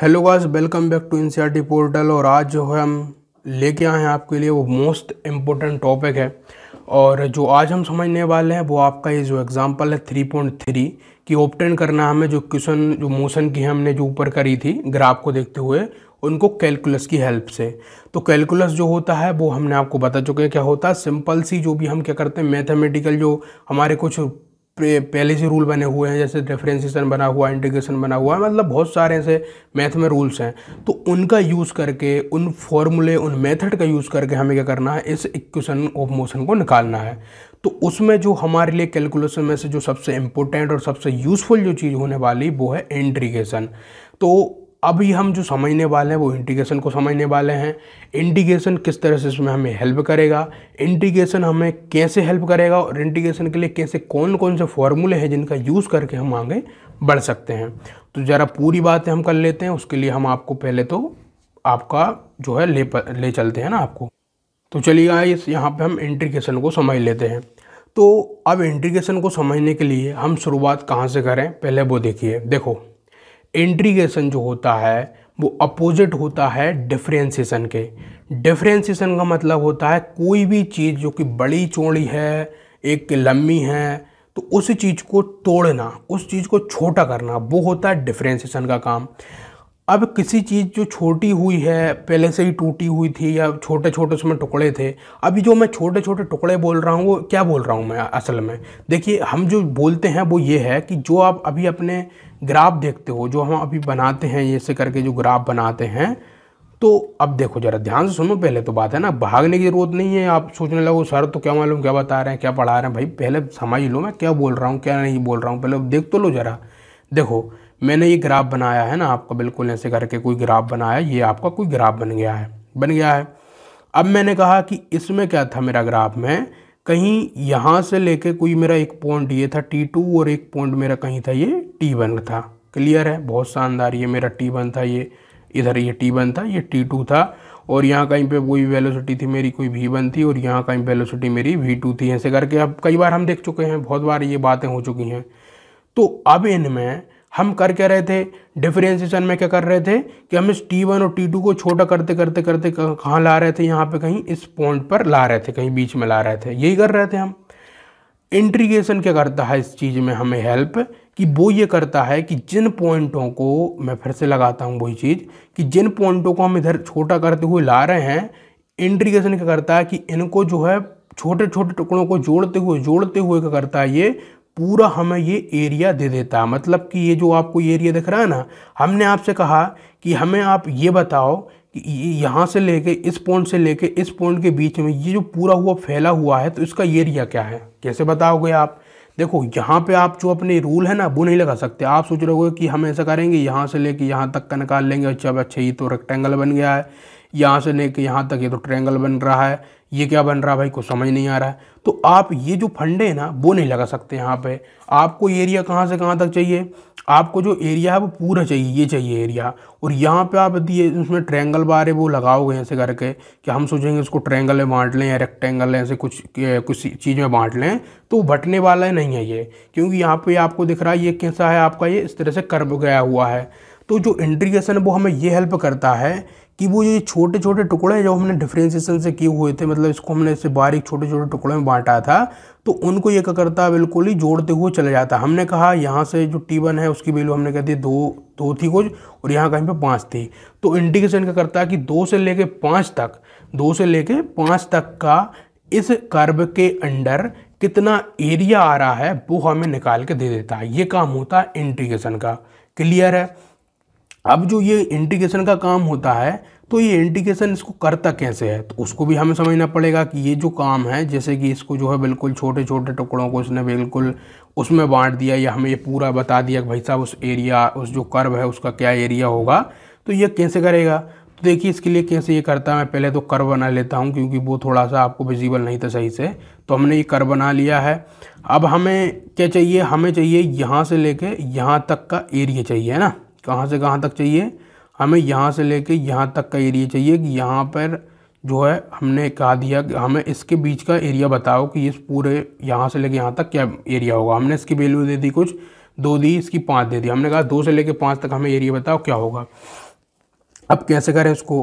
hello guys welcome back to NCERT portal और आज जो है हम लेके आए हैं आपके लिए वो मोस्ट इम्पोर्टेंट टॉपिक है और जो आज हम समझने वाले हैं वो आपका ये जो एग्ज़ाम्पल है थ्री पॉइंट थ्री कि ऑप्टेन करना हमें जो क्वेश्चन जो मोशन की हमने जो ऊपर करी थी ग्राफ को देखते हुए उनको कैलकुलस की हेल्प से तो कैलकुलस जो होता है वो हमने आपको बता चुके हैं क्या होता है सिंपल सी जो भी हम क्या करते हैं मैथमेटिकल जो हमारे कुछ पहले से रूल बने हुए हैं जैसे डिफ्रेंसीसन बना हुआ इंटीग्रेशन बना हुआ है मतलब बहुत सारे ऐसे मैथ में रूल्स हैं तो उनका यूज़ करके उन फॉर्मूले उन मेथड का यूज़ करके हमें क्या करना है इस इक्वेशन ऑफ मोशन को निकालना है तो उसमें जो हमारे लिए कैलकुलेशन में से जो सबसे इम्पोर्टेंट और सबसे यूज़फुल जो चीज़ होने वाली वो है इंट्रीगेशन तो अभी हम जो समझने वाले हैं वो इंटीग्रेशन को समझने वाले हैं इंटीग्रेशन किस तरह से इसमें हमें हेल्प करेगा इंटीग्रेशन हमें कैसे हेल्प करेगा और इंटीग्रेशन के लिए कैसे कौन कौन से फॉर्मूले हैं जिनका यूज़ करके हम आगे बढ़ सकते हैं तो ज़रा पूरी बातें हम कर लेते हैं उसके लिए हम आपको पहले तो आपका जो है ले ले चलते हैं ना आपको तो चलिए आइए यहाँ पर हम इंटीग्रेशन को समझ लेते हैं तो अब इंटीग्रेशन को समझने के लिए हम शुरुआत कहाँ से करें पहले वो देखिए देखो इंट्रीगेशन जो होता है वो अपोजिट होता है डिफ्रेंसीसन के डिफ्रेंसीसन का मतलब होता है कोई भी चीज़ जो कि बड़ी चौड़ी है एक लम्बी है तो उस चीज़ को तोड़ना उस चीज़ को छोटा करना वो होता है डिफ्रेंसीसन का काम अब किसी चीज़ जो छोटी हुई है पहले से ही टूटी हुई थी या छोटे छोटे उसमें टुकड़े थे अभी जो मैं छोटे छोटे टुकड़े बोल रहा हूँ वो क्या बोल रहा हूँ मैं असल में देखिए हम जो बोलते हैं वो ये है कि जो आप अभी अपने ग्राफ देखते हो जो हम अभी बनाते हैं ऐसे करके जो ग्राफ बनाते हैं तो अब देखो जरा ध्यान से सुनो पहले तो बात है ना भागने की ज़रूरत नहीं है आप सोचने लगो सर तो क्या मालूम क्या बता रहे हैं क्या पढ़ा रहे हैं भाई पहले समझ लो मैं क्या बोल रहा हूँ क्या नहीं बोल रहा हूँ पहले देख तो लो जरा देखो मैंने ये ग्राफ बनाया है ना आपका बिल्कुल ऐसे करके कोई ग्राफ बनाया ये आपका कोई ग्राफ बन गया है बन गया है अब मैंने कहा कि इसमें क्या था मेरा ग्राफ में कहीं यहाँ से लेके कोई मेरा एक पॉइंट ये था टी टू और एक पॉइंट मेरा कहीं था ये टी वन था क्लियर है बहुत शानदार ये मेरा टी वन था ये इधर ये टी वन था ये टी टू था और यहाँ कहीं पे वही वेलोसिटी थी मेरी कोई भी वन थी और यहाँ कहीं वेलोसिटी मेरी वी टू थी ऐसे करके अब कई बार हम देख चुके हैं बहुत बार ये बातें हो चुकी हैं तो अब इनमें हम कर क्या रहे थे डिफ्रेंसिएशन में क्या कर रहे थे कि हम इस T1 और T2 को छोटा करते करते करते कहाँ ला रहे थे यहाँ पे कहीं इस पॉइंट पर ला रहे थे कहीं बीच में ला रहे थे यही कर रहे थे हम इंट्रीगेशन क्या करता है इस चीज़ में हमें हेल्प कि वो ये करता है कि जिन पॉइंटों को मैं फिर से लगाता हूँ वही चीज़ कि जिन पॉइंटों को हम इधर छोटा करते हुए ला रहे हैं इंट्रीगेशन क्या करता है कि इनको जो है छोटे छोटे टुकड़ों को जोड़ते हुए जोड़ते हुए क्या करता है ये पूरा हमें ये एरिया दे देता है मतलब कि ये जो आपको ये एरिया दिख रहा है ना हमने आपसे कहा कि हमें आप ये बताओ कि यहाँ से लेके इस पॉइंट से लेके इस पॉइंट के बीच में ये जो पूरा हुआ फैला हुआ है तो इसका एरिया क्या है कैसे बताओगे आप देखो यहाँ पे आप जो अपने रूल है ना वो नहीं लगा सकते आप सोच रहे हो कि हम ऐसा करेंगे यहाँ से लेके यहाँ तक का निकाल लेंगे अच्छा अच्छा ये तो रेक्टेंगल बन गया है यहाँ से लेके यहाँ तक ये तो ट्रैंगल बन रहा है ये क्या बन रहा है भाई कुछ समझ नहीं आ रहा है तो आप ये जो फंडे हैं ना वो नहीं लगा सकते यहाँ पे आपको एरिया कहाँ से कहाँ तक चाहिए आपको जो एरिया है वो पूरा चाहिए ये चाहिए एरिया और यहाँ पे आप दिए उसमें ट्रैंगल बारे वो लगाओगे ऐसे करके कि हम सोचेंगे उसको ट्रैंगल में बांट लें या रेक्टेंगल ऐसे कुछ कुछ चीज़ में बांट लें तो बटने वाला है नहीं है ये क्योंकि यहाँ पर आपको दिख रहा है ये कैसा है आपका ये इस तरह से कर्व गया हुआ है तो जो इंट्रीगेशन वो हमें ये हेल्प करता है कि वो जो छोटे छोटे टुकड़े जो हमने डिफ्रेंसिएशन से किए हुए थे मतलब इसको हमने इससे बारीक छोटे छोटे टुकड़े में बांटा था तो उनको ये क्या करता बिल्कुल ही जोड़ते हुए चले जाता हमने कहा यहाँ से जो टी वन है उसकी वैल्यू हमने कह दी दो दो थी कुछ और यहाँ कहीं पे पाँच थी तो इंडिकेशन क्या करता है कि दो से लेके पाँच तक दो से लेके पाँच तक का इस कर्व के अंडर कितना एरिया आ रहा है वो हमें निकाल के दे देता है ये काम होता है इंटीग्रेशन का क्लियर है अब जो ये इंटीग्रेशन का काम होता है तो ये इंटीग्रेशन इसको करता कैसे है तो उसको भी हमें समझना पड़ेगा कि ये जो काम है जैसे कि इसको जो है बिल्कुल छोटे छोटे टुकड़ों को इसने बिल्कुल उसमें बांट दिया या हमें ये पूरा बता दिया कि भाई साहब उस एरिया उस जो कर्व है उसका क्या एरिया होगा तो ये कैसे करेगा तो देखिए इसके लिए कैसे ये करता है मैं पहले तो कर बना लेता हूँ क्योंकि वो थोड़ा सा आपको विजिबल नहीं था सही से तो हमने ये कर बना लिया है अब हमें क्या चाहिए हमें चाहिए यहाँ से लेके यहाँ तक का एरिया चाहिए है ना कहाँ से कहाँ तक चाहिए हमें यहाँ से लेके यहाँ तक का एरिया चाहिए कि यहाँ पर जो है हमने कहा दिया कि हमें इसके बीच का एरिया बताओ कि इस पूरे यहाँ से लेके यहाँ तक क्या एरिया होगा हमने इसकी वैल्यू दे दी कुछ दो दी इसकी पाँच दे दी हमने कहा दो से लेके पाँच तक हमें एरिया बताओ क्या होगा अब कैसे करें इसको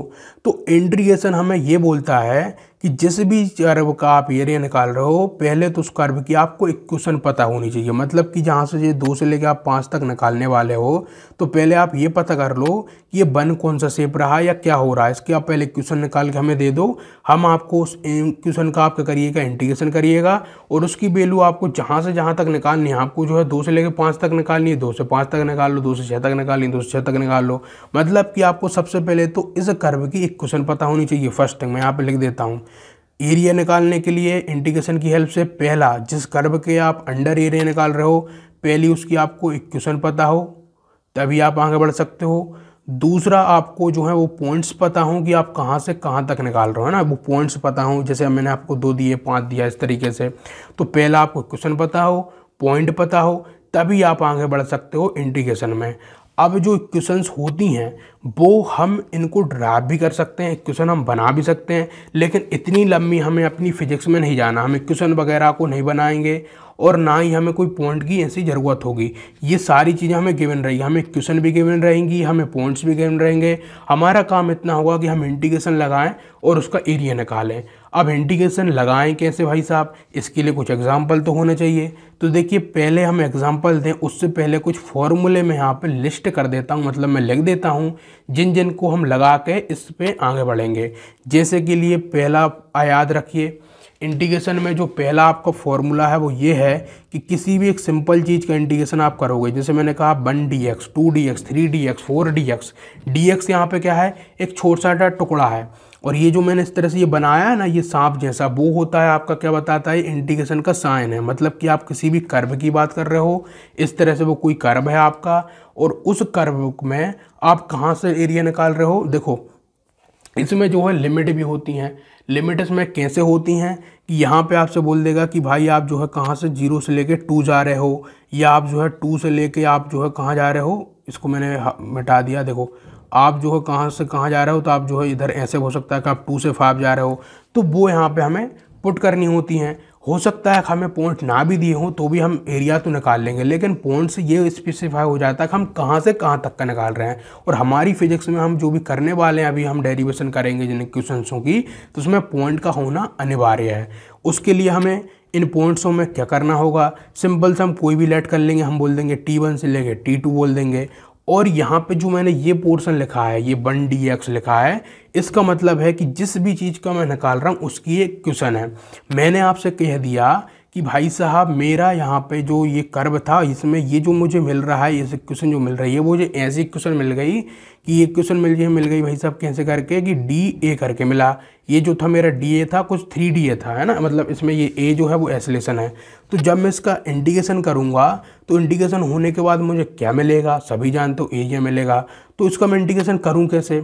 तो इंट्रीगेशन हमें ये बोलता है कि जिस भी कर्व का आप एरिया निकाल रहे हो पहले तो उस कर्व की आपको इक्वेशन पता होनी चाहिए मतलब कि जहाँ से ये दो से लेकर आप पाँच तक निकालने वाले हो तो पहले आप ये पता कर लो कि ये बन कौन सा शेप रहा या क्या हो रहा है इसके आप पहले इक्वेशन निकाल के हमें दे दो हम आपको उस इक्वेशन का आप करिएगा इंटीग्रेशन करिएगा और उसकी वैल्यू आपको जहाँ से जहाँ तक निकालनी है आपको जो है दो से लेकर पाँच तक निकालनी है दो से पाँच तक निकाल लो दो से छः तक निकालनी दो से छः तक निकाल लो मतलब कि आपको सबसे पहले तो इस कर्व की इक्वेशन पता होनी चाहिए फर्स्ट मैं यहाँ पर लिख देता हूँ एरिया निकालने के लिए इंटीग्रेशन की हेल्प से पहला जिस कर्व के आप अंडर एरिया निकाल रहे हो पहली उसकी आपको इक्वेशन पता हो तभी आप आगे बढ़ सकते हो दूसरा आपको जो है वो पॉइंट्स पता हो कि आप कहाँ से कहाँ तक निकाल रहे हो ना वो पॉइंट्स पता हो जैसे मैंने आपको दो दिए पाँच दिया इस तरीके से तो पहला आपको क्वेश्चन पता हो पॉइंट पता हो तभी आप आगे बढ़ सकते हो इंटीग्रेशन में अब जो इक्वेशंस होती हैं वो हम इनको ड्राइव भी कर सकते हैं इक्वेशन हम बना भी सकते हैं लेकिन इतनी लंबी हमें अपनी फिजिक्स में नहीं जाना हम इक्वेशन वगैरह को नहीं बनाएंगे और ना ही हमें कोई पॉइंट की ऐसी ज़रूरत होगी ये सारी चीज़ें हमें गिवन रहेगी हमें क्वेश्चन भी गिवन रहेंगी हमें पॉइंट्स भी गिवन रहेंगे हमारा काम इतना होगा कि हम इंटीग्रेशन लगाएं और उसका एरिया निकालें अब इंटीग्रेशन लगाएं कैसे भाई साहब इसके लिए कुछ एग्जाम्पल तो होने चाहिए तो देखिए पहले हम एग्जाम्पल दें उससे पहले कुछ फॉर्मूले मैं यहाँ पर लिस्ट कर देता हूँ मतलब मैं लिख देता हूँ जिन जिन को हम लगा के इस पर आगे बढ़ेंगे जैसे के लिए पहला याद रखिए इंटीग्रेशन में जो पहला आपका फॉर्मूला है वो ये है कि किसी भी एक सिंपल चीज़ का इंटीग्रेशन आप करोगे जैसे मैंने कहा one D X two D X three D X four D X D X यहाँ पर क्या है एक छोटा सा टुकड़ा है और ये जो मैंने इस तरह से ये बनाया है ना ये सांप जैसा वो होता है आपका क्या बताता है इंटीग्रेशन का साइन है मतलब कि आप किसी भी कर्व की बात कर रहे हो इस तरह से वो कोई कर्व है आपका और उस कर्व में आप कहाँ से एरिया निकाल रहे हो देखो इसमें जो है लिमिट भी होती हैं लिमिट्स में कैसे होती हैं कि यहाँ पे आपसे बोल देगा कि भाई आप जो है कहाँ से जीरो से लेके टू जा रहे हो या आप जो है टू से लेके आप जो है कहाँ जा रहे हो इसको मैंने मिटा दिया देखो आप जो है कहाँ से कहाँ जा रहे हो तो आप जो है इधर ऐसे हो सकता है कि आप टू से फाइव जा रहे हो तो वो यहाँ पर हमें पुट करनी होती हैं हो सकता है हमें पॉइंट ना भी दिए हों तो भी हम एरिया तो निकाल लेंगे लेकिन पॉइंट से ये स्पेसिफाई हो जाता है कि हम कहाँ से कहाँ तक का निकाल रहे हैं और हमारी फिजिक्स में हम जो भी करने वाले हैं अभी हम डेरिवेशन करेंगे जिन क्वेश्चनों की तो उसमें पॉइंट का होना अनिवार्य है उसके लिए हमें इन पॉइंट्सों में क्या करना होगा सिंपल से हम कोई भी लेट कर लेंगे हम बोल देंगे टी वन से लेंगे टी टू बोल देंगे और यहाँ पे जो मैंने ये पोर्शन लिखा है ये वन डी एक्स लिखा है इसका मतलब है कि जिस भी चीज़ का मैं निकाल रहा हूँ उसकी एक क्वेश्चन है मैंने आपसे कह दिया कि भाई साहब मेरा यहाँ पे जो ये कर्व था इसमें ये जो मुझे मिल रहा है ये क्वेश्चन जो मिल रही है वो मुझे ऐसी क्वेश्चन मिल गई कि ये क्वेश्चन मिल गई मिल गई भाई साहब कैसे करके कि डी ए करके मिला ये जो था मेरा डी ए था कुछ थ्री डी ए था है ना मतलब इसमें ये ए जो है वो एसलेशन है तो जब मैं इसका इंडिकेशन करूँगा तो इंडिकेशन होने के बाद मुझे क्या मिलेगा सभी जानते तो हो ए ये मिलेगा तो इसका मैं इंडिकेशन करूँ कैसे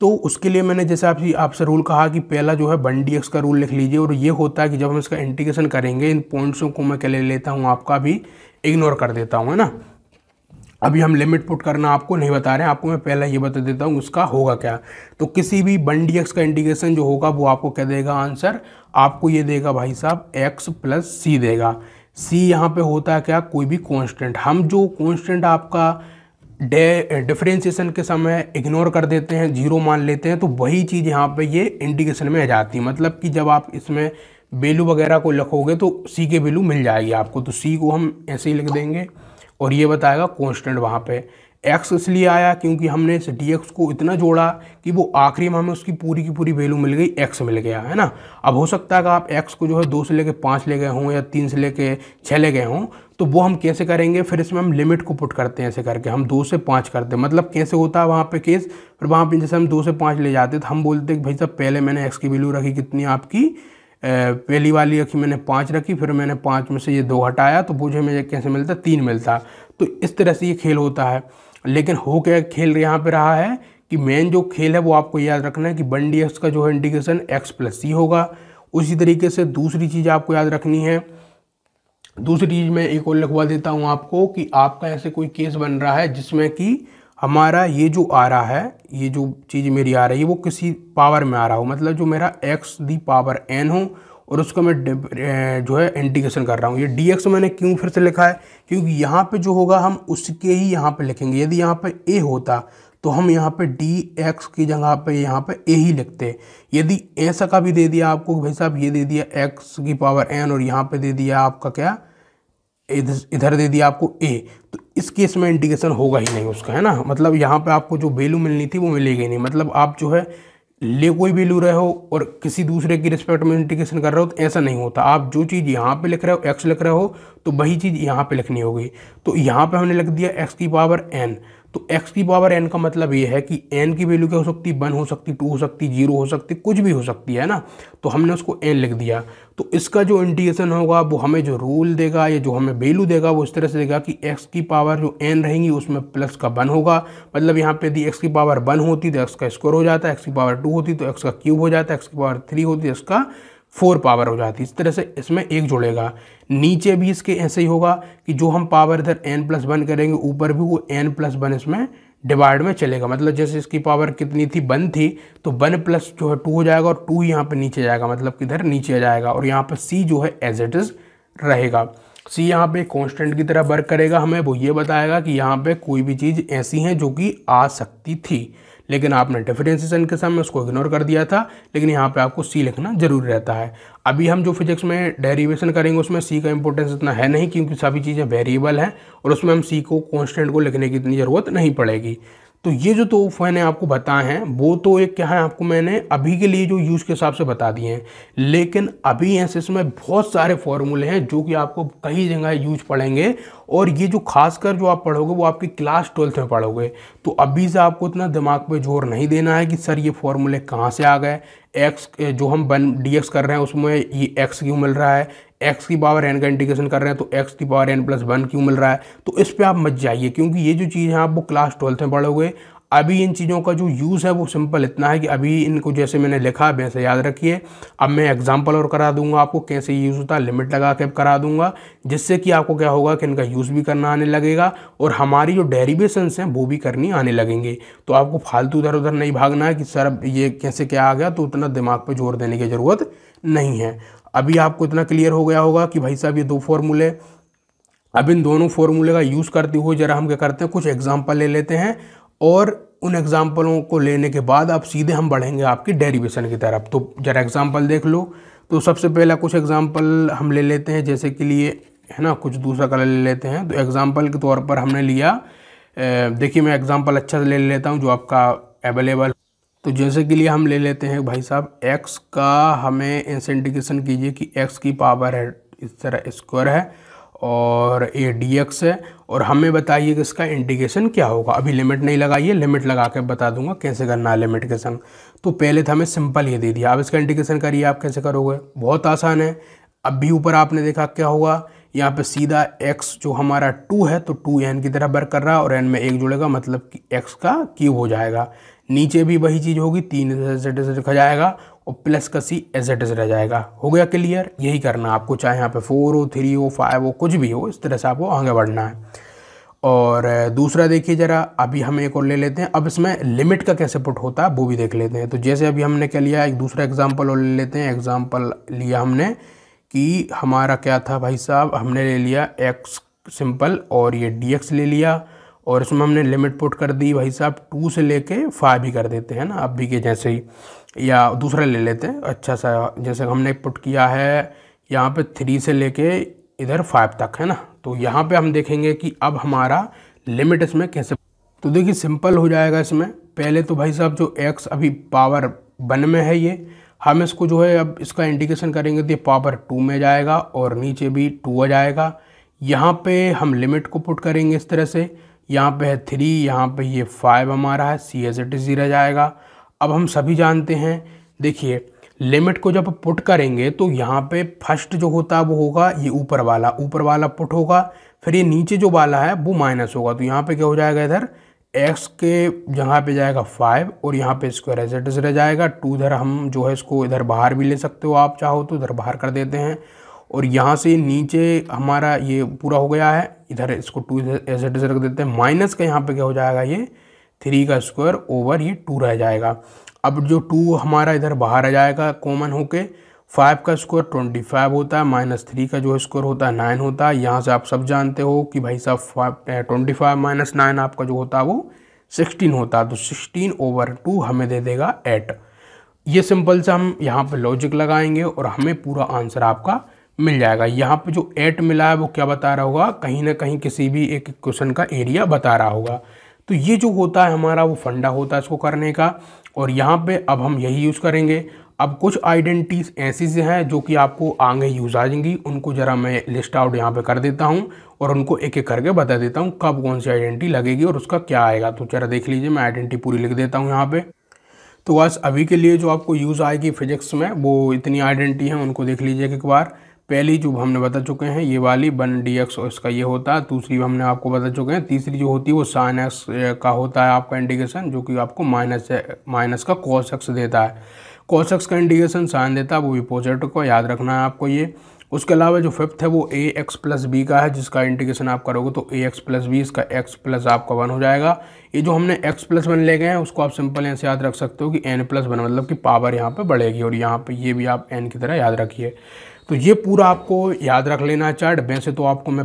तो उसके लिए मैंने जैसे आप आपसे रूल कहा कि पहला जो है वन डी एक्स का रूल लिख लीजिए और ये होता है कि जब हम इसका इंटीग्रेशन करेंगे इन पॉइंट्सों को मैं क्या ले लेता हूँ आपका भी इग्नोर कर देता हूँ है ना अभी हम लिमिट पुट करना आपको नहीं बता रहे हैं आपको मैं पहले ये बता देता हूँ उसका होगा क्या तो किसी भी वन डी एक्स का इंटीग्रेशन जो होगा वो आपको क्या देगा आंसर आपको ये देगा भाई साहब एक्स प्लस सी देगा सी यहाँ पे होता है क्या कोई भी कांस्टेंट हम जो कांस्टेंट आपका डे डिफ्रेंसीसन के समय इग्नोर कर देते हैं जीरो मान लेते हैं तो वही चीज़ यहाँ पे ये इंडिकेशन में आ जाती है मतलब कि जब आप इसमें वैल्यू वगैरह को लिखोगे तो सी के वैल्यू मिल जाएगी आपको तो सी को हम ऐसे ही लिख देंगे और ये बताएगा कॉन्स्टेंट वहाँ पे एक्स इसलिए आया क्योंकि हमने इस डी एक्स को इतना जोड़ा कि वो आखिरी में हमें उसकी पूरी की पूरी वैल्यू मिल गई एक्स मिल गया है ना अब हो सकता है कि आप एक्स को जो है दो से लेके पाँच ले गए हों या तीन से लेके छः ले गए हों तो वो हम कैसे करेंगे फिर इसमें हम लिमिट को पुट करते हैं ऐसे करके हम दो से पाँच करते हैं मतलब कैसे होता है वहाँ पे केस फिर वहाँ पे जैसे हम दो से पाँच ले जाते तो हम बोलते हैं भाई साहब पहले मैंने एक्स की वैल्यू रखी कितनी आपकी पहली वाली रखी मैंने पाँच रखी फिर मैंने पाँच में से ये दो हटाया तो मुझे मुझे कैसे मिलता तीन मिलता तो इस तरह से ये खेल होता है लेकिन हो क्या खेल यहाँ पर रहा है कि मेन जो खेल है वो आपको याद रखना है कि वन डी एक्स का जो है इंडिकेशन एक्स प्लस सी होगा उसी तरीके से दूसरी चीज़ आपको याद रखनी है दूसरी चीज़ मैं एक और लिखवा देता हूँ आपको कि आपका ऐसे कोई केस बन रहा है जिसमें कि हमारा ये जो आ रहा है ये जो चीज़ मेरी आ रही है वो किसी पावर में आ रहा हो मतलब जो मेरा एक्स दी पावर एन हो और उसका मैं जो है इंटीग्रेशन कर रहा हूँ ये डी एक्स मैंने क्यों फिर से लिखा है क्योंकि यहाँ पे जो होगा हम उसके ही यहाँ पे लिखेंगे यदि यहाँ पे ए होता तो हम यहाँ पे डी एक्स की जगह पे यहाँ पे ए ही लिखते हैं यदि ऐसा का भी दे दिया आपको भाई साहब ये दे दिया एक्स की पावर एन और यहाँ पे दे दिया आपका क्या इधर दे दिया आपको ए तो इस केस में इंटीग्रेशन होगा ही नहीं उसका है ना मतलब यहाँ पे आपको जो वैल्यू मिलनी थी वो मिलेगी नहीं मतलब आप जो है ले कोई वैल्यू रहे हो और किसी दूसरे की रिस्पेक्ट में इंटीग्रेशन कर रहे हो तो ऐसा नहीं होता आप जो चीज़ यहाँ पे लिख रहे हो एक्स लिख रहे हो तो वही चीज़ यहाँ पे लिखनी होगी तो यहाँ पे हमने लिख दिया एक्स की पावर एन तो x की पावर n का मतलब ये है कि n की वैल्यू क्या हो सकती है वन हो सकती टू हो सकती जीरो हो सकती कुछ भी हो सकती है ना तो हमने उसको n लिख दिया तो इसका जो इंटीग्रेशन होगा वो हमें जो रूल देगा या जो हमें वैल्यू देगा वो इस तरह से देगा कि x की पावर जो n रहेंगी उसमें प्लस का वन होगा मतलब यहाँ पे यदि x की पावर वन होती तो एक्स का स्क्वायर हो जाता है एक्स की पावर टू होती तो एक्स का क्यूब हो जाता है एक्स की पावर थ्री होती एक्स तो का फोर पावर हो जाती इस तरह से इसमें एक जुड़ेगा नीचे भी इसके ऐसे ही होगा कि जो हम पावर इधर एन प्लस वन करेंगे ऊपर भी वो एन प्लस वन इसमें डिवाइड में चलेगा मतलब जैसे इसकी पावर कितनी थी वन थी तो वन प्लस जो है टू हो जाएगा और टू यहाँ पर नीचे जाएगा मतलब किधर नीचे जाएगा और यहाँ पर सी जो है एज इट इज़ रहेगा सी यहाँ पे कांस्टेंट की तरह वर्क करेगा हमें वो ये बताएगा कि यहाँ पे कोई भी चीज़ ऐसी है जो कि आ सकती थी लेकिन आपने डिफरेंसेशन के समय उसको इग्नोर कर दिया था लेकिन यहाँ पे आपको सी लिखना जरूर रहता है अभी हम जो फिजिक्स में डेरिवेशन करेंगे उसमें सी का इंपॉर्टेंस इतना है नहीं क्योंकि सभी चीज़ें वेरिएबल हैं और उसमें हम सी को कॉन्स्टेंट को लिखने की इतनी ज़रूरत नहीं पड़ेगी तो ये जो तोहफ मैंने आपको बताए हैं वो तो एक क्या है आपको मैंने अभी के लिए जो यूज़ के हिसाब से बता दिए हैं लेकिन अभी ऐसे इसमें बहुत सारे फॉर्मूले हैं जो कि आपको कई जगह यूज पड़ेंगे और ये जो खासकर जो आप पढ़ोगे वो आपकी क्लास ट्वेल्थ में पढ़ोगे तो अभी से आपको इतना दिमाग पर जोर नहीं देना है कि सर ये फॉर्मूले कहाँ से आ गए एक्स जो हम बन डी एक्स कर रहे हैं उसमें ये एक्स क्यों मिल रहा है एक्स की पावर एन का इंटीग्रेशन कर रहे हैं तो एक्स की पावर एन प्लस वन क्यों मिल रहा है तो इस पर आप मत जाइए क्योंकि ये जो चीज़ है आप वो क्लास ट्वेल्थ में पढ़ोगे अभी इन चीज़ों का जो यूज़ है वो सिंपल इतना है कि अभी इनको जैसे मैंने लिखा वैसे याद रखिए अब मैं एग्जाम्पल और करा दूंगा आपको कैसे यूज़ होता है लिमिट लगा के करा दूंगा जिससे कि आपको क्या होगा कि इनका यूज़ भी करना आने लगेगा और हमारी जो डेरिवेशंस हैं वो भी करनी आने लगेंगे तो आपको फालतू इधर उधर नहीं भागना है कि सर ये कैसे क्या आ गया तो उतना दिमाग पर जोर देने की ज़रूरत नहीं है अभी आपको इतना क्लियर हो गया होगा कि भाई साहब ये दो फॉर्मूले अब इन दोनों फॉर्मूले का यूज़ करते हुए ज़रा हम क्या करते हैं कुछ एग्जाम्पल ले लेते हैं और उन एग्जाम्पलों को लेने के बाद आप सीधे हम बढ़ेंगे आपकी डेरिवेशन की तरफ तो ज़रा एग्जाम्पल देख लो तो सबसे पहला कुछ एग्जाम्पल हम ले लेते हैं जैसे के लिए है ना कुछ दूसरा कलर ले लेते हैं तो एग्ज़ाम्पल के तौर पर हमने लिया देखिए मैं एग्ज़ाम्पल अच्छा से ले लेता हूँ जो आपका अवेलेबल तो जैसे के लिए हम ले लेते हैं भाई साहब एक्स का हमें इंसेंटिकेशन कीजिए कि एक्स की पावर है इस तरह स्क्वायर है और ए डी एक्स है और हमें बताइए कि इसका इंडिकेशन क्या होगा अभी लिमिट नहीं लगाइए लिमिट लगा के बता दूंगा कैसे करना है लिमिट के संग तो पहले तो हमें सिंपल ये दे दिया अब इसका इंडिकेशन करिए आप कैसे करोगे बहुत आसान है अब भी ऊपर आपने देखा क्या होगा यहाँ पे सीधा x जो हमारा 2 है तो 2 एन की तरह वर्क कर रहा है और एन में एक जुड़ेगा मतलब कि x का क्यूब हो जाएगा नीचे भी वही चीज़ होगी तीन एज इट लिखा जाएगा और प्लस का सी एज इट रह जाएगा हो गया क्लियर यही करना आपको चाहे यहाँ पे फोर हो थ्री हो फाइव हो कुछ भी हो इस तरह से आपको आगे बढ़ना है और दूसरा देखिए ज़रा अभी हम एक और ले लेते हैं अब इसमें लिमिट का कैसे पुट होता है वो भी देख लेते हैं तो जैसे अभी हमने क्या लिया एक दूसरा एग्जाम्पल और ले लेते हैं एग्ज़ाम्पल लिया हमने कि हमारा क्या था भाई साहब हमने ले लिया एक्स सिंपल और ये डी एक्स ले लिया और इसमें हमने लिमिट पुट कर दी भाई साहब टू से लेके फाइव ही कर देते हैं ना अब भी के जैसे ही या दूसरा ले लेते हैं अच्छा सा जैसे हमने पुट किया है यहाँ पे थ्री से लेके इधर फाइव तक है ना तो यहाँ पे हम देखेंगे कि अब हमारा लिमिट इसमें कैसे तो देखिए सिंपल हो जाएगा इसमें पहले तो भाई साहब जो एक्स अभी पावर वन में है ये हम इसको जो है अब इसका इंडिकेशन करेंगे तो पावर टू में जाएगा और नीचे भी टू आ जाएगा यहाँ पर हम लिमिट को पुट करेंगे इस तरह से यहाँ पे है थ्री यहाँ पे ये फाइव हमारा है सी एज इट इज़ जाएगा अब हम सभी जानते हैं देखिए लिमिट को जब पुट करेंगे तो यहाँ पे फर्स्ट जो होता है वो होगा ये ऊपर वाला ऊपर वाला पुट होगा फिर ये नीचे जो वाला है वो माइनस होगा तो यहाँ पे क्या हो जाएगा इधर एक्स के जगह पे जाएगा फाइव और यहाँ पे स्क्वायर एज इट जाएगा टू इधर हम जो है इसको इधर बाहर भी ले सकते हो आप चाहो तो इधर बाहर कर देते हैं और यहाँ से नीचे हमारा ये पूरा हो गया है इधर इसको टू ऐसे ऐसे रख देते हैं माइनस का यहाँ पे क्या हो जाएगा ये थ्री का स्क्वायर ओवर ये टू रह जाएगा अब जो टू हमारा इधर बाहर आ जाएगा कॉमन होके फाइव का स्क्वायर ट्वेंटी फाइव होता है माइनस थ्री का जो स्क्वायर होता है नाइन होता है यहाँ से आप सब जानते हो कि भाई साहब five twenty five minus nine आपका जो होता है वो सिक्सटीन होता है तो सिक्सटीन ओवर टू हमें दे देगा एट ये सिंपल से हम यहाँ पे लॉजिक लगाएंगे और हमें पूरा आंसर आपका मिल जाएगा यहाँ पे जो एट मिला है वो क्या बता रहा होगा कहीं ना कहीं किसी भी एक क्वेश्चन का एरिया बता रहा होगा तो ये जो होता है हमारा वो फंडा होता है इसको करने का और यहाँ पे अब हम यही यूज़ करेंगे अब कुछ आइडेंटिटीज़ ऐसी से हैं जो कि आपको आगे यूज़ आ जाएंगी उनको ज़रा मैं लिस्ट आउट यहाँ पे कर देता हूँ और उनको एक एक करके बता देता हूँ कब कौन सी आइडेंटिटी लगेगी और उसका क्या आएगा तो ज़रा देख लीजिए मैं आइडेंटिटी पूरी लिख देता हूँ यहाँ पर तो बस अभी के लिए जो आपको यूज़ आएगी फिजिक्स में वो इतनी आइडेंटिटी है उनको देख लीजिए एक बार पहली जो हमने बता चुके हैं ये वाली वन डी एक्स इसका ये होता है दूसरी हमने आपको बता चुके हैं तीसरी जो होती है वो साइन एक्स का होता है आपका इंडिकेशन जो कि आपको माइनस माइनस का कॉस एक्स देता है कॉस एक्स का इंडिकेशन साइन देता है वो भी पॉजिटिव को याद रखना है आपको ये उसके अलावा जो फिफ्थ है वो ए एक्स प्लस बी का है जिसका इंडिकेशन आप करोगे तो ए एक्स प्लस बी इसका एक्स प्लस आपका वन हो जाएगा ये जो हमने एक्स प्लस वन ले गए हैं उसको आप सिंपल यहाँ से याद रख सकते हो कि एन प्लस वन मतलब कि पावर यहाँ पर बढ़ेगी और यहाँ पर ये भी आप एन की तरह याद रखिए तो ये पूरा आपको याद रख लेना है चार्ट वैसे तो आपको मैं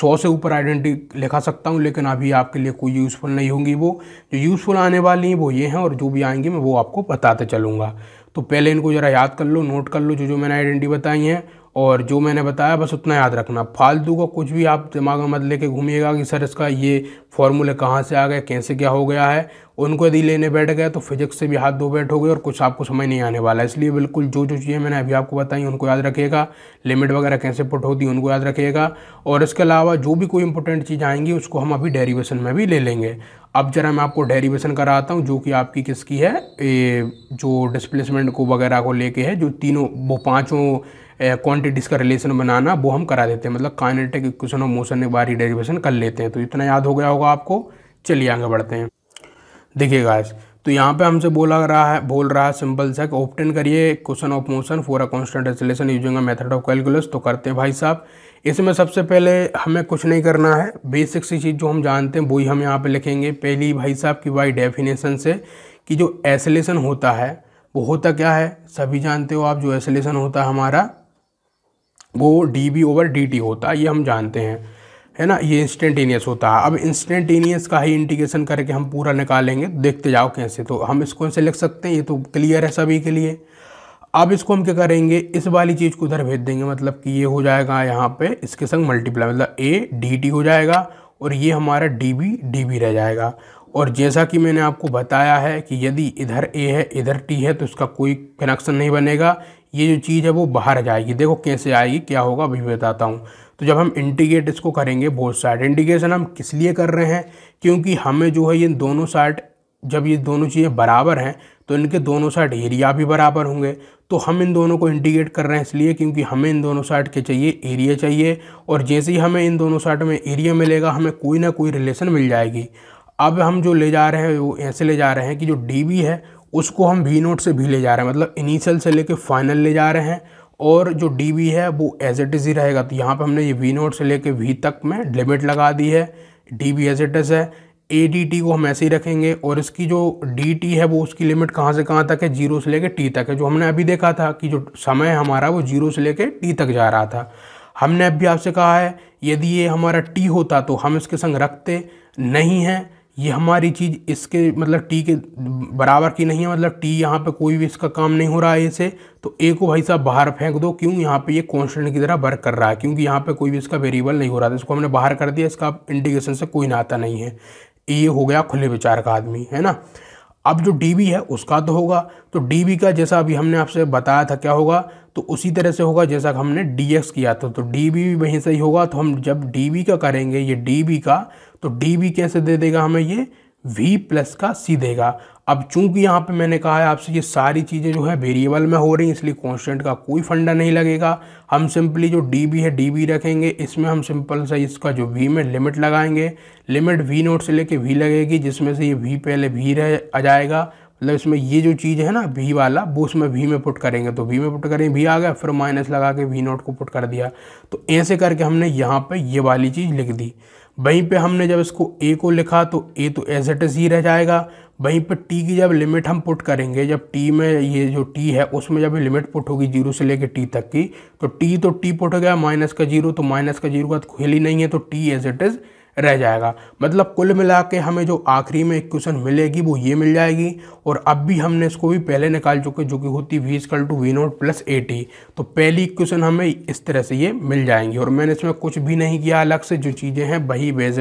सौ से ऊपर आइडेंटिटी लिखा सकता हूँ लेकिन अभी आपके लिए कोई यूज़फुल नहीं होंगी वो जो यूज़फुल आने वाली हैं वो ये हैं और जो भी आएंगी मैं वो आपको बताते चलूँगा तो पहले इनको ज़रा याद कर लो नोट कर लो जो जो मैंने आइडेंटिटी बताई हैं और जो मैंने बताया बस उतना याद रखना फालतू का कुछ भी आप दिमाग में मत लेके घूमिएगा कि सर इसका ये फॉर्मूले कहाँ से आ गए कैसे क्या हो गया है उनको यदि लेने बैठ गए तो फिजिक्स से भी हाथ धो बैठ हो गए और कुछ आपको समझ नहीं आने वाला इसलिए बिल्कुल जो जो चीज़ें मैंने अभी आपको बताई उनको याद रखिएगा लिमिट वगैरह कैसे पुट होती उनको याद रखिएगा और इसके अलावा जो भी कोई इंपॉर्टेंट चीज़ आएंगी उसको हम अभी डेरीवेशन में भी ले लेंगे अब जरा मैं आपको डेरीवेशन कराता हूँ जो कि आपकी किसकी है जो डिस्प्लेसमेंट को वगैरह को लेके है जो तीनों वो पाँचों क्वांटिटीज़ का रिलेशन बनाना वो हम करा देते हैं मतलब काइनेटिक इक्वेशन और मोशन एक बार ही डेरिवेशन कर लेते हैं तो इतना याद हो गया होगा आपको चलिए आगे बढ़ते हैं देखिए गाइस तो यहाँ पे हमसे बोला रहा है बोल रहा है सिंपल सा कि ऑप्टेन करिए question of motion for a constant acceleration using a method of calculus तो करते हैं भाई साहब इसमें सबसे पहले हमें कुछ नहीं करना है बेसिक सी चीज़ जो हम जानते हैं वही हम यहाँ पे लिखेंगे पहली भाई साहब की बाई डेफिनेशन से कि जो एसलेशन होता है वो होता क्या है सभी जानते हो आप जो एसलेशन होता है हमारा वो D B over D T होता है ये हम जानते हैं है ना ये इंस्टेंटेनियस होता है अब इंस्टेंटेनियस का ही इंटीग्रेशन करके हम पूरा निकालेंगे देखते जाओ कैसे तो हम इसको ऐसे लिख सकते हैं ये तो क्लियर है सभी के लिए अब इसको हम क्या करेंगे इस वाली चीज़ को उधर भेज देंगे मतलब कि ये हो जाएगा यहाँ पे इसके संग मल्टीप्लाई मतलब ए डी टी हो जाएगा और ये हमारा डी बी डी बी रह जाएगा और जैसा कि मैंने आपको बताया है कि यदि इधर ए है इधर टी है तो इसका कोई कनेक्शन नहीं बनेगा ये जो चीज़ है वो बाहर जाएगी देखो कैसे आएगी क्या होगा अभी बताता हूँ तो जब हम इंटीग्रेट इसको करेंगे बोथ साइड इंटीग्रेशन हम किस लिए कर रहे हैं क्योंकि हमें जो है ये दोनों साइड जब ये दोनों चीज़ें बराबर हैं तो इनके दोनों साइड एरिया भी बराबर होंगे तो हम इन दोनों को इंटीग्रेट कर रहे हैं इसलिए क्योंकि हमें इन दोनों साइड के चाहिए एरिया चाहिए और जैसे ही हमें इन दोनों साइड में एरिया मिलेगा हमें कोई ना कोई रिलेशन मिल जाएगी अब हम जो ले जा रहे हैं वो ऐसे ले जा रहे हैं कि जो डी है उसको हम वी नोट से भी ले जा रहे हैं मतलब इनिशियल से लेके फाइनल ले जा रहे हैं और जो डी है वो एज एट इज़ ही रहेगा तो यहाँ पर हमने ये वी नोट से लेके वी तक में लिमिट लगा दी है D B as at is है ए डी टी को हम ऐसे ही रखेंगे और इसकी जो डी टी है वो उसकी लिमिट कहाँ से कहाँ तक है जीरो से लेके टी तक है जो हमने अभी देखा था कि जो समय हमारा वो जीरो से लेके टी तक जा रहा था हमने अभी आपसे कहा है यदि ये हमारा टी होता तो हम इसके संग रखते नहीं हैं ये हमारी चीज़ इसके मतलब टी के बराबर की नहीं है मतलब टी यहाँ पे कोई भी इसका काम नहीं हो रहा है इसे तो ए को भाई साहब बाहर फेंक दो क्यों यहाँ पे ये कॉन्स्टेंट की तरह वर्क कर रहा है क्योंकि यहाँ पे कोई भी इसका वेरिएबल नहीं हो रहा था तो इसको हमने बाहर कर दिया इसका इंडिकेशन से कोई नाता नहीं है ये हो गया खुले विचार का आदमी है ना अब जो डी है उसका तो होगा तो डी का जैसा अभी हमने आपसे बताया था क्या होगा तो उसी तरह से होगा जैसा हमने डी किया था तो डी भी वहीं से ही होगा तो हम जब डी का करेंगे ये डी का तो डी कैसे दे देगा हमें ये वी प्लस का सी देगा अब चूंकि यहाँ पे मैंने कहा है आपसे ये सारी चीज़ें जो है वेरिएबल में हो रही हैं इसलिए कांस्टेंट का कोई फंडा नहीं लगेगा हम सिंपली जो डी बी है डी बी रखेंगे इसमें हम सिंपल सा इसका जो वी में लिमिट लगाएंगे लिमिट वी नोट से लेके वी लगेगी जिसमें से ये वी पहले वी रह आ जाएगा मतलब इसमें ये जो चीज़ है ना वी वाला वो उसमें वी में पुट करेंगे तो वी में पुट करेंगे वी आ गया फिर माइनस लगा के वी नोट को पुट कर दिया तो ऐसे करके हमने यहाँ पर ये वाली चीज़ लिख दी वहीं पे हमने जब इसको ए को लिखा तो ए तो एज एट इज़ ही रह जाएगा वहीं पर टी की जब लिमिट हम पुट करेंगे जब टी में ये जो टी है उसमें जब लिमिट पुट होगी जीरो से लेकर टी तक की तो टी तो टी पुट हो गया माइनस का जीरो तो माइनस का जीरो का तो खेल ही नहीं है तो टी एज इट इज़ रह जाएगा मतलब कुल मिला के हमें जो आखिरी में इक्वेशन मिलेगी वो ये मिल जाएगी और अब भी हमने इसको भी पहले निकाल चुके जो कि होती v equal to v nought plus a t तो पहली इक्वेशन हमें इस तरह से ये मिल जाएंगी और मैंने इसमें कुछ भी नहीं किया अलग से जो चीज़ें हैं वही एज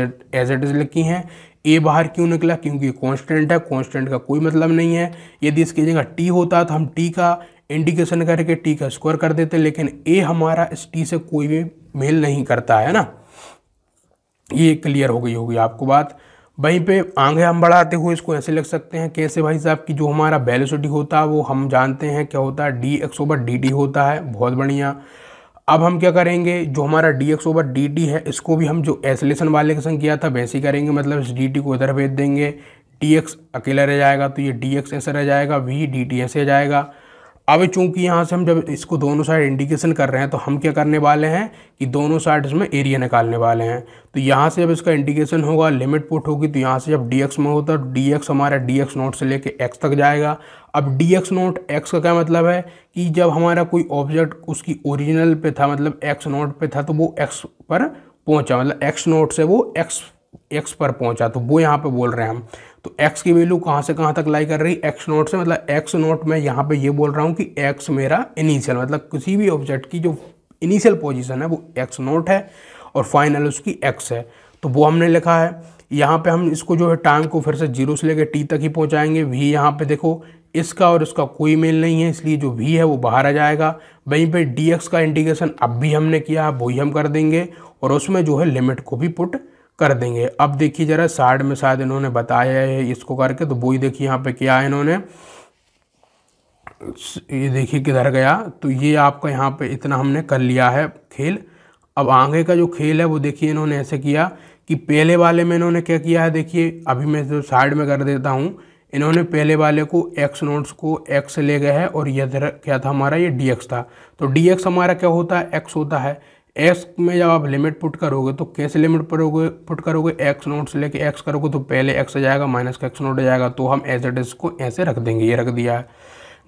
इट इज़ लिखी हैं ए बाहर क्यों निकला क्योंकि कांस्टेंट है कांस्टेंट का कोई मतलब नहीं है यदि इसकी जगह टी होता तो हम टी का इंडिकेशन करके टी का स्क्वायर कर देते लेकिन ए हमारा इस टी से कोई भी मेल नहीं करता है ना ये क्लियर हो गई होगी आपको बात वहीं पे आगे हम बढ़ाते हुए इसको ऐसे लिख सकते हैं कैसे भाई साहब कि जो हमारा बैलोसिटी होता है वो हम जानते हैं क्या होता है d x over D T होता है बहुत बढ़िया अब हम क्या करेंगे जो हमारा d x over D t है इसको भी हम जो एसलेशन वाले के संग किया था वैसे ही करेंगे मतलब इस डी टी को इधर भेज देंगे टी एक्स अकेला रह जाएगा तो ये डी एक्स ऐसे रह जाएगा वी डी टी ऐसे जाएगा अब चूंकि यहाँ से हम जब इसको दोनों साइड इंडिकेशन कर रहे हैं तो हम क्या करने वाले हैं कि दोनों साइड इसमें एरिया निकालने वाले हैं तो यहाँ से जब इसका इंडिकेशन होगा लिमिट पुट होगी तो यहाँ से जब डी एक्स में होता है डी तो एक्स हमारा डी एक्स नोट से लेके एक्स तक जाएगा अब डी एक्स नोट एक्स का क्या मतलब है कि जब हमारा कोई ऑब्जेक्ट उसकी ओरिजिनल पे था मतलब एक्स नोट पर था तो वो एक्स पर पहुँचा मतलब एक्स नोट से वो एक्स एक्स पर पहुँचा तो वो यहाँ पर बोल रहे हैं हम तो x की वैल्यू कहाँ से कहाँ तक लाई कर रही x नोट से मतलब x नोट में यहाँ पे ये यह बोल रहा हूँ कि x मेरा इनिशियल मतलब किसी भी ऑब्जेक्ट की जो इनिशियल पोजीशन है वो x नोट है और फाइनल उसकी x है तो वो हमने लिखा है यहाँ पे हम इसको जो है टाइम को फिर से जीरो से लेकर टी तक ही पहुँचाएंगे वी यहाँ पे देखो इसका और इसका कोई मेल नहीं है इसलिए जो वी है वो बाहर आ जाएगा वहीं पे डी एक्स का इंटीग्रेशन अब भी हमने किया है वही हम कर देंगे और उसमें जो है लिमिट को भी पुट कर देंगे अब देखिए ज़रा साइड में शायद इन्होंने बताया है इसको करके तो वही देखिए यहाँ पे किया है इन्होंने ये देखिए किधर गया तो ये आपका यहाँ पे इतना हमने कर लिया है खेल अब आगे का जो खेल है वो देखिए इन्होंने ऐसे किया कि पहले वाले में इन्होंने क्या किया है देखिए अभी मैं जो साइड में कर देता हूँ इन्होंने पहले वाले को एक्स नोट्स को एक्स ले गया है और यह क्या था हमारा ये डी था तो डी हमारा क्या होता है एक्स होता है एक्स में जब आप लिमिट पुट करोगे तो कैसे लिमिट करोगे पुट करोगे एक्स नोट से लेके एक्स करोगे तो पहले एक्स आ जाएगा माइनस का एक्स नोट आ जाएगा तो हम एज एट एस को ऐसे रख देंगे ये रख दिया है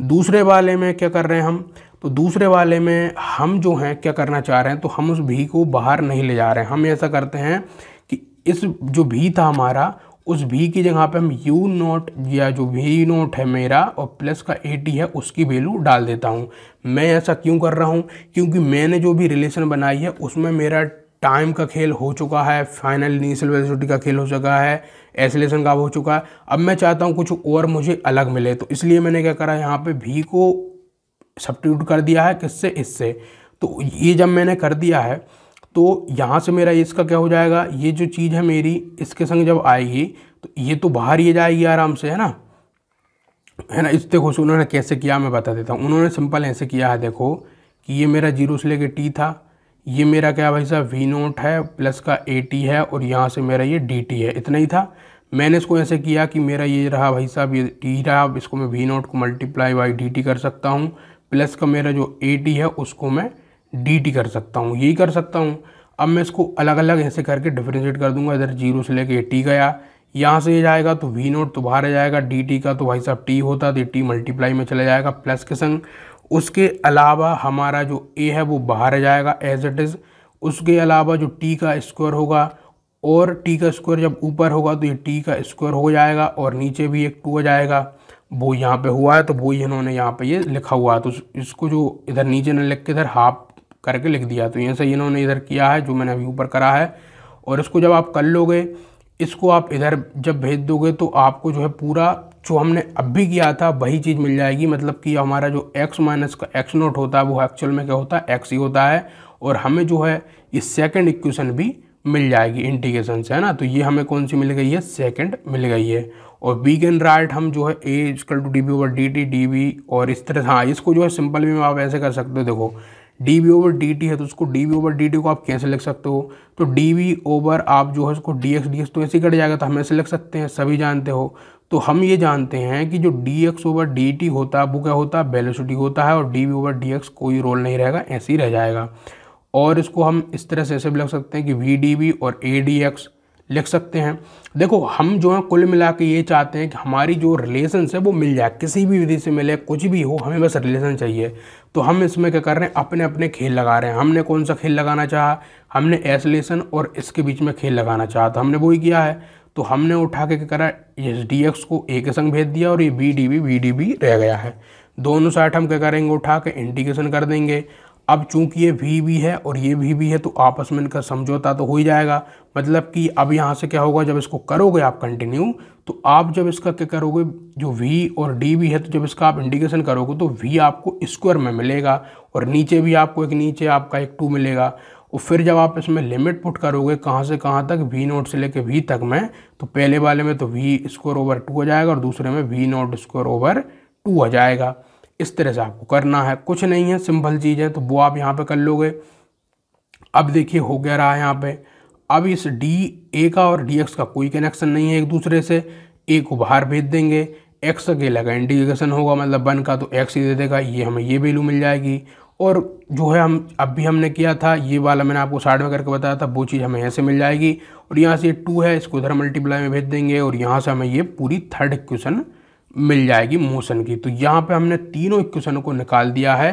दूसरे वाले में क्या कर रहे हैं हम तो दूसरे वाले में हम जो हैं क्या करना चाह रहे हैं तो हम उस भी को बाहर नहीं ले जा रहे हैं हम ऐसा करते हैं कि इस जो भी था हमारा उस वी की जगह पे हम यू नोट या जो वी नोट है मेरा और प्लस का ए टी है उसकी वैल्यू डाल देता हूँ मैं ऐसा क्यों कर रहा हूँ क्योंकि मैंने जो भी रिलेशन बनाई है उसमें मेरा टाइम का खेल हो चुका है फाइनल इनिशियल वेलोसिटी का खेल हो चुका है एसलेशन का हो चुका है अब मैं चाहता हूँ कुछ और मुझे अलग मिले तो इसलिए मैंने क्या करा यहाँ पे भी को सब्टीट्यूट कर दिया है किससे इससे तो ये जब मैंने कर दिया है तो यहाँ से मेरा इसका क्या हो जाएगा ये जो चीज़ है मेरी इसके संग जब आएगी तो ये तो बाहर ही जाएगी आराम से है ना है ना इस देखो उन्होंने कैसे किया मैं बता देता हूँ उन्होंने सिंपल ऐसे किया है देखो कि ये मेरा जीरो से लेके टी था ये मेरा क्या भाई साहब वी नोट है प्लस का ए टी है और यहाँ से मेरा ये डी टी है इतना ही था मैंने इसको ऐसे किया कि मेरा ये रहा भाई साहब ये टी रहा इसको मैं वी नोट को मल्टीप्लाई बाई डी टी कर सकता हूँ प्लस का मेरा जो ए टी है उसको मैं डी टी कर सकता हूँ यही कर सकता हूँ अब मैं इसको अलग अलग ऐसे करके डिफ्रेंशिएट कर दूंगा इधर जीरो से लेके टी गया यहाँ से ये जाएगा तो वी नोट तो बाहर जाएगा डी टी का तो भाई साहब टी होता तो टी मल्टीप्लाई में चला जाएगा प्लस के संग उसके अलावा हमारा जो ए है वो बाहर जाएगा एज इट इज़ उसके अलावा जो टी का स्क्वायर होगा और टी का स्क्वायर जब ऊपर होगा तो ये टी का स्क्वायर हो जाएगा और नीचे भी एक टू हो जाएगा वो यहाँ पे हुआ है तो वो इन्होंने यहाँ पे ये लिखा हुआ है तो इसको जो इधर नीचे ने लिख के इधर हाफ करके लिख दिया तो से इन्होंने इधर किया है जो मैंने अभी ऊपर करा है और इसको जब आप कर लोगे इसको आप इधर जब भेज दोगे तो आपको जो है पूरा जो हमने अब भी किया था वही चीज़ मिल जाएगी मतलब कि हमारा जो x माइनस का x नोट होता है वो एक्चुअल में क्या होता है x ही होता है और हमें जो है ये सेकंड इक्वेशन भी मिल जाएगी इंटीग्रेशन से है ना तो ये हमें कौन सी मिल गई है सेकंड मिल गई है और वी कैन राइट हम जो है a is equal to d B over D t d b और इस तरह हाँ इसको जो है सिंपल भी आप ऐसे कर सकते हो देखो d v over D t है तो उसको d v over D t को आप कैसे लिख सकते हो तो डी वी ओवर आप जो है उसको डी एक्स डी एक्स तो ऐसे कट जाएगा तो हम ऐसे लिख सकते हैं सभी जानते हो तो हम ये जानते हैं कि जो d x over D T होता है वो क्या होता है वेलोसिटी होता है और d v over d x कोई रोल नहीं रहेगा ऐसे ही रह जाएगा और इसको हम इस तरह से ऐसे भी लग सकते हैं कि वी डी वी और ए डी एक्स लिख सकते हैं देखो हम जो है कुल मिला के ये चाहते हैं कि हमारी जो रिलेशन है वो मिल जाए किसी भी विधि से मिले कुछ भी हो हमें बस रिलेशन चाहिए तो हम इसमें क्या कर रहे हैं अपने अपने खेल लगा रहे हैं हमने कौन सा खेल लगाना चाहा हमने एसलेसन और इसके बीच में खेल लगाना चाहा तो हमने वही किया है तो हमने उठा के क्या करा एस डी एक्स को ए के संग भेज दिया और ये b d b b d b रह गया है दोनों साइड हम क्या करेंगे उठा के इंटीग्रेशन कर देंगे अब चूंकि ये वी भी है और ये भी भी है तो आपस में इनका समझौता तो हो ही जाएगा मतलब कि अब यहाँ से क्या होगा जब इसको करोगे आप कंटिन्यू तो आप जब इसका क्या करोगे जो वी और डी भी है तो जब इसका आप इंडिकेशन करोगे तो वी आपको स्क्वायर में मिलेगा और नीचे भी आपको एक नीचे आपका एक टू मिलेगा और फिर जब आप इसमें लिमिट पुट करोगे कहाँ से कहाँ तक वी नोट से लेके वी तक में तो पहले वाले में तो वी स्क्वायर ओवर टू हो जाएगा और दूसरे में v nought square over two हो जाएगा इस तरह से आपको करना है कुछ नहीं है सिंपल चीज़ है तो वो आप यहाँ पे कर लोगे अब देखिए हो गया रहा है यहाँ पे अब इस डी ए का और डी एक्स का कोई कनेक्शन नहीं है एक दूसरे से ए को बाहर भेज देंगे एक्स के लगा इंडिकेशन होगा मतलब वन का तो एक्स ही दे देगा ये हमें ये वैल्यू मिल जाएगी और जो है हम अब भी हमने किया था ये वाला मैंने आपको साइड में करके बताया था वो चीज़ हमें यहाँ से मिल जाएगी और यहाँ से ये टू है इसको इधर मल्टीप्लाई में भेज देंगे और यहाँ से हमें ये पूरी थर्ड इक्वेशन मिल जाएगी मोशन की तो यहाँ पे हमने तीनों इक्वेशनों को निकाल दिया है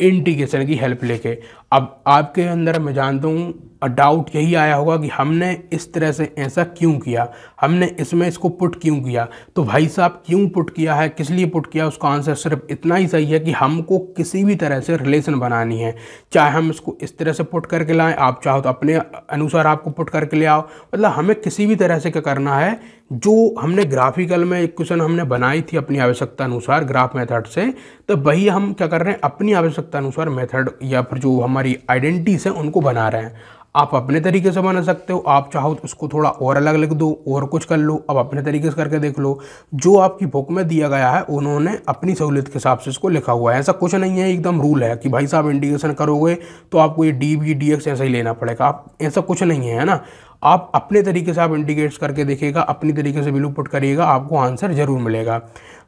इंटीग्रेशन की हेल्प लेके अब आपके अंदर मैं जानता हूँ डाउट यही आया होगा कि हमने इस तरह से ऐसा क्यों किया हमने इसमें इसको पुट क्यों किया तो भाई साहब क्यों पुट किया है किस लिए पुट किया उसका आंसर सिर्फ इतना ही सही है कि हमको किसी भी तरह से रिलेशन बनानी है चाहे हम इसको इस तरह से पुट करके लाएं आप चाहो तो अपने अनुसार आपको पुट करके ले आओ मतलब हमें किसी भी तरह से क्या करना है जो हमने ग्राफिकल में एक क्वेश्चन हमने बनाई थी अपनी आवश्यकता अनुसार ग्राफ मेथड से तो वही हम क्या कर रहे हैं अपनी आवश्यकता अनुसार मेथड या फिर जो हमारे हमारी आइडेंटिटीज़ हैं उनको बना रहे हैं आप अपने तरीके से बना सकते हो आप चाहो तो उसको थोड़ा और अलग लिख दो और कुछ कर लो अब अपने तरीके से करके देख लो जो आपकी बुक में दिया गया है उन्होंने अपनी सहूलियत के हिसाब से इसको लिखा हुआ है ऐसा कुछ नहीं है एकदम रूल है कि भाई साहब इंडिकेशन करोगे तो आपको ये डी बी डी एक्स ऐसा ही लेना पड़ेगा आप ऐसा कुछ नहीं है ना आप अपने तरीके से आप इंडिकेट्स करके देखेगा अपनी तरीके से बिलू पुट करिएगा आपको आंसर ज़रूर मिलेगा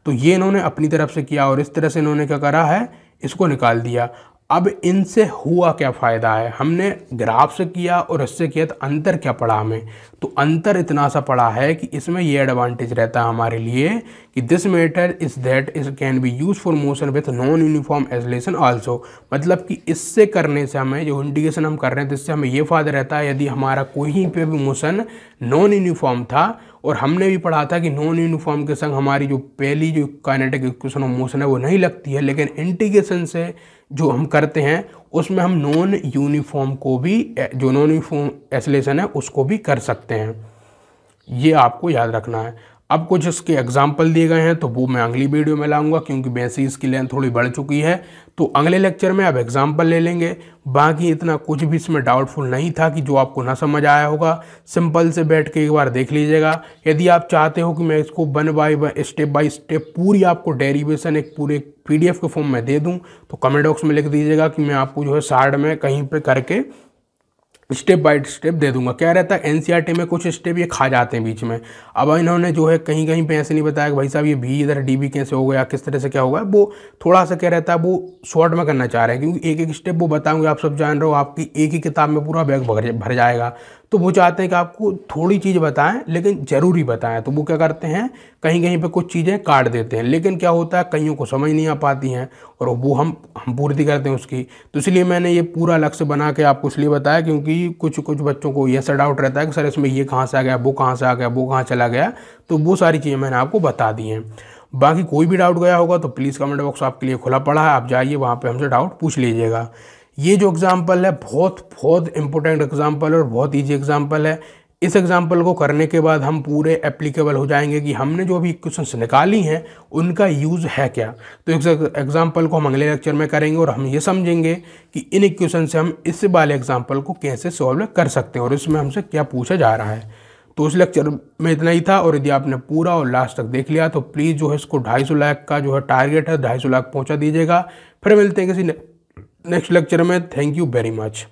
तो ये इन्होंने अपनी तरफ से किया और इस तरह से इन्होंने क्या करा है इसको निकाल दिया अब इनसे हुआ क्या फ़ायदा है हमने ग्राफ से किया और इससे किया तो अंतर क्या पड़ा हमें तो अंतर इतना सा पड़ा है कि इसमें यह एडवांटेज रहता है हमारे लिए कि this matter is that is can be use for motion with non uniform acceleration also मतलब कि इससे करने से हमें जो इंडिकेशन हम कर रहे हैं तो इससे हमें ये फ़ायदा रहता है यदि हमारा कोई पे भी मोशन नॉन यूनिफॉर्म था और हमने भी पढ़ा था कि नॉन यूनिफॉर्म के संग हमारी जो पहली जो काइनेटिक इक्वेशन ऑफ मोशन है वो नहीं लगती है लेकिन इंटीग्रेशन से जो हम करते हैं उसमें हम नॉन यूनिफॉर्म को भी जो नॉन यूनिफॉर्म एसलेशन है उसको भी कर सकते हैं ये आपको याद रखना है अब कुछ इसके एग्जाम्पल दिए गए हैं तो वो मैं अगली वीडियो में लाऊंगा क्योंकि वैसे इसकी लेंथ थोड़ी बढ़ चुकी है तो अगले लेक्चर में अब एग्जाम्पल ले लेंगे बाकी इतना कुछ भी इसमें डाउटफुल नहीं था कि जो आपको ना समझ आया होगा सिंपल से बैठ के एक बार देख लीजिएगा यदि आप चाहते हो कि मैं इसको one by step by step पूरी आपको डेरीवेशन एक पूरे पी के फॉर्म में दे दूँ तो कमेंट बॉक्स में लिख दीजिएगा कि मैं आपको जो है साइड में कहीं पर करके स्टेप बाय स्टेप दे दूंगा क्या रहता है एनसीईआरटी e में कुछ स्टेप ये खा जाते हैं बीच में अब इन्होंने जो है कहीं कहीं पे ऐसे नहीं बताया कि भाई साहब ये भी इधर डी कैसे हो गया किस तरह से क्या होगा वो थोड़ा सा क्या रहता है वो शॉर्ट में करना चाह रहे हैं क्योंकि एक एक स्टेप वो बताऊंगे आप सब जान रहे हो आपकी एक ही किताब में पूरा बैग भर भर जाएगा तो वो चाहते हैं कि आपको थोड़ी चीज़ बताएं लेकिन ज़रूरी बताएं तो वो क्या करते हैं कहीं कहीं पे कुछ चीज़ें काट देते हैं लेकिन क्या होता है कईयों को समझ नहीं आ पाती हैं और वो हम हम पूर्ति करते हैं उसकी तो इसलिए मैंने ये पूरा लक्ष्य बना के आपको इसलिए बताया क्योंकि कुछ कुछ बच्चों को यह ऐसा डाउट रहता है कि सर इसमें ये कहाँ से आ गया वो कहाँ से आ गया वो कहाँ चला गया तो वो सारी चीज़ें मैंने आपको बता दी हैं बाकी कोई भी डाउट गया होगा तो प्लीज़ कमेंट बॉक्स आपके लिए खुला पड़ा है आप जाइए वहाँ पर हमसे डाउट पूछ लीजिएगा ये जो एग्ज़ाम्पल है बहुत बहुत इंपॉर्टेंट एग्ज़ाम्पल और बहुत ईजी एग्ज़ाम्पल है इस एग्ज़ाम्पल को करने के बाद हम पूरे एप्लीकेबल हो जाएंगे कि हमने जो भी क्वेश्चन निकाली हैं उनका यूज़ है क्या तो एग्ज़ाम्पल को हम अगले लेक्चर में करेंगे और हम ये समझेंगे कि इन क्वेश्चन से हम इस वाले एग्ज़ाम्पल को कैसे सॉल्व कर सकते हैं और इसमें हमसे क्या पूछा जा रहा है तो उस लेक्चर में इतना ही था और यदि आपने पूरा और लास्ट तक देख लिया तो प्लीज़ जो है इसको ढाई सौ लाख का जो है टारगेट है ढाई सौ लाख पहुँचा दीजिएगा फिर मिलते हैं किसी नेक्स्ट लेक्चर में थैंक यू वेरी मच